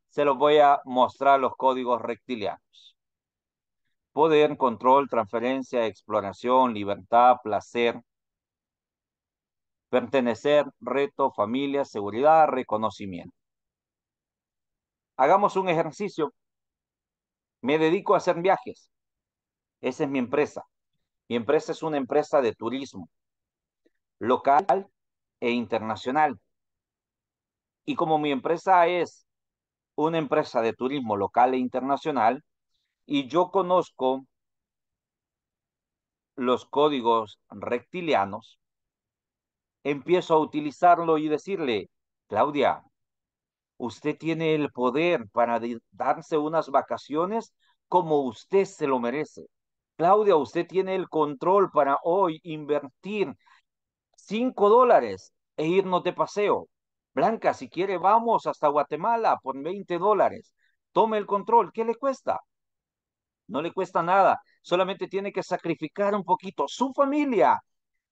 se los voy a mostrar los códigos rectilianos. Poder, control, transferencia, exploración, libertad, placer, pertenecer, reto, familia, seguridad, reconocimiento. Hagamos un ejercicio. Me dedico a hacer viajes. Esa es mi empresa. Mi empresa es una empresa de turismo local e internacional. Y como mi empresa es una empresa de turismo local e internacional, y yo conozco los códigos reptilianos, empiezo a utilizarlo y decirle, Claudia, usted tiene el poder para darse unas vacaciones como usted se lo merece. Claudia, usted tiene el control para hoy invertir cinco dólares e irnos de paseo. Blanca, si quiere, vamos hasta Guatemala por 20 dólares. Tome el control. ¿Qué le cuesta? No le cuesta nada. Solamente tiene que sacrificar un poquito. Su familia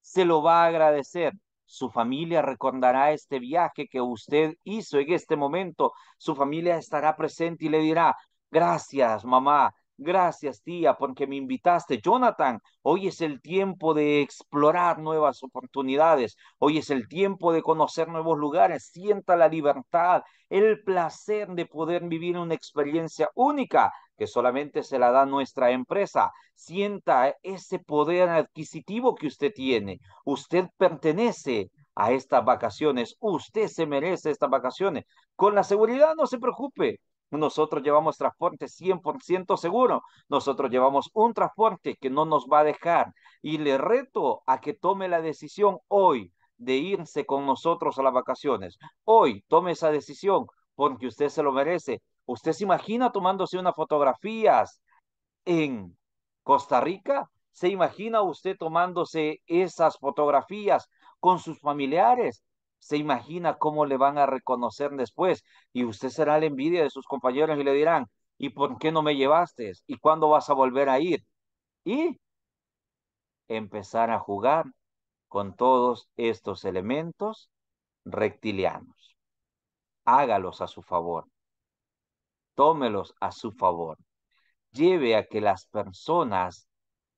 se lo va a agradecer. Su familia recordará este viaje que usted hizo en este momento. Su familia estará presente y le dirá, gracias, mamá. Gracias, tía, porque me invitaste. Jonathan, hoy es el tiempo de explorar nuevas oportunidades. Hoy es el tiempo de conocer nuevos lugares. Sienta la libertad, el placer de poder vivir una experiencia única que solamente se la da nuestra empresa. Sienta ese poder adquisitivo que usted tiene. Usted pertenece a estas vacaciones. Usted se merece estas vacaciones. Con la seguridad, no se preocupe. Nosotros llevamos transporte 100% seguro. Nosotros llevamos un transporte que no nos va a dejar. Y le reto a que tome la decisión hoy de irse con nosotros a las vacaciones. Hoy tome esa decisión porque usted se lo merece. ¿Usted se imagina tomándose unas fotografías en Costa Rica? ¿Se imagina usted tomándose esas fotografías con sus familiares? se imagina cómo le van a reconocer después y usted será la envidia de sus compañeros y le dirán, ¿y por qué no me llevaste? ¿Y cuándo vas a volver a ir? Y empezar a jugar con todos estos elementos rectilianos. Hágalos a su favor. Tómelos a su favor. Lleve a que las personas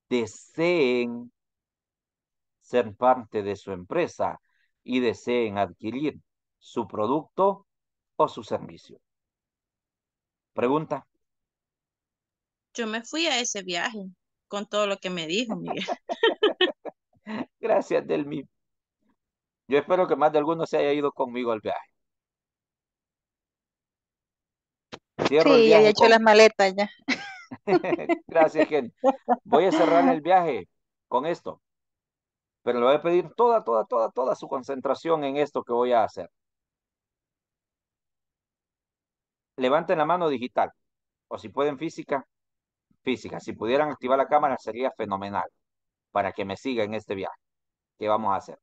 deseen ser parte de su empresa y deseen adquirir su producto o su servicio. Pregunta. Yo me fui a ese viaje con todo lo que me dijo, Miguel. Gracias, Delmi. Yo espero que más de alguno se haya ido conmigo al viaje. sí, ya he hecho las maletas ya. Gracias, Jenny. Voy a cerrar el viaje con esto pero le voy a pedir toda, toda, toda, toda su concentración en esto que voy a hacer. Levanten la mano digital, o si pueden física, física. Si pudieran activar la cámara sería fenomenal para que me sigan en este viaje ¿Qué vamos a hacer.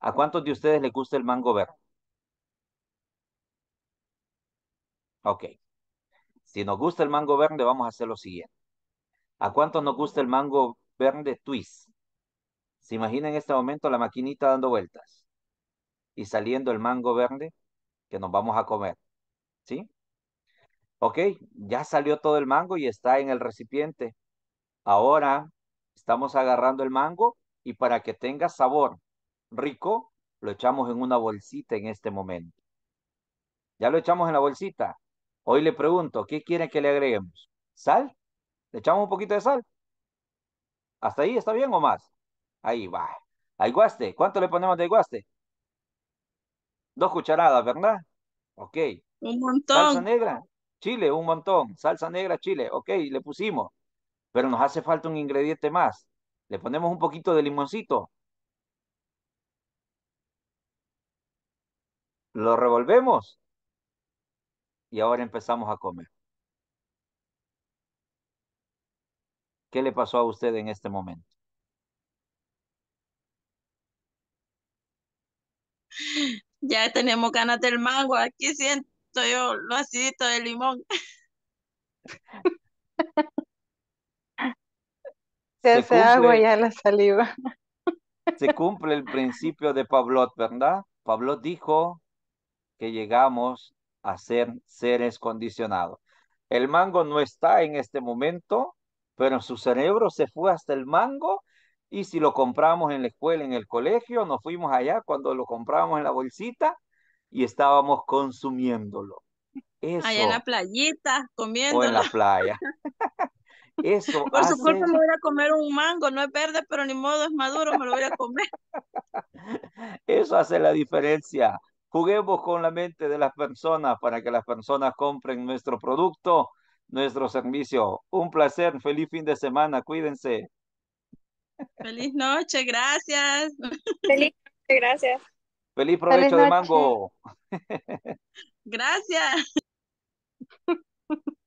¿A cuántos de ustedes les gusta el mango verde? Ok. Si nos gusta el mango verde, vamos a hacer lo siguiente. ¿A cuántos nos gusta el mango verde twist? Se imagina en este momento la maquinita dando vueltas y saliendo el mango verde que nos vamos a comer. ¿Sí? Ok, ya salió todo el mango y está en el recipiente. Ahora estamos agarrando el mango y para que tenga sabor rico, lo echamos en una bolsita en este momento. Ya lo echamos en la bolsita. Hoy le pregunto, ¿qué quiere que le agreguemos? ¿Sal? ¿Le echamos un poquito de sal? ¿Hasta ahí está bien o más? Ahí va. Aiguaste. ¿Cuánto le ponemos de guaste? Dos cucharadas, ¿verdad? Ok. Un montón. Salsa negra, chile, un montón. Salsa negra, chile. Ok, le pusimos. Pero nos hace falta un ingrediente más. Le ponemos un poquito de limoncito. Lo revolvemos. Y ahora empezamos a comer. ¿Qué le pasó a usted en este momento? ya tenemos ganas del mango, aquí siento yo lo acidito de limón. Se, hace agua ya la saliva. Se cumple el principio de Pavlov, ¿verdad? Pablo dijo que llegamos a ser seres condicionados. El mango no está en este momento, pero su cerebro se fue hasta el mango y si lo compramos en la escuela, en el colegio, nos fuimos allá cuando lo compramos en la bolsita y estábamos consumiéndolo. Allá en la playita, comiendo. O en la playa. Eso. Por supuesto me voy a comer un mango, no es verde, pero ni modo es maduro, me lo voy a comer. Eso hace la diferencia. Juguemos con la mente de las personas para que las personas compren nuestro producto, nuestro servicio. Un placer, feliz fin de semana, cuídense. Feliz noche, gracias. Feliz noche, gracias. Feliz provecho de mango. Gracias.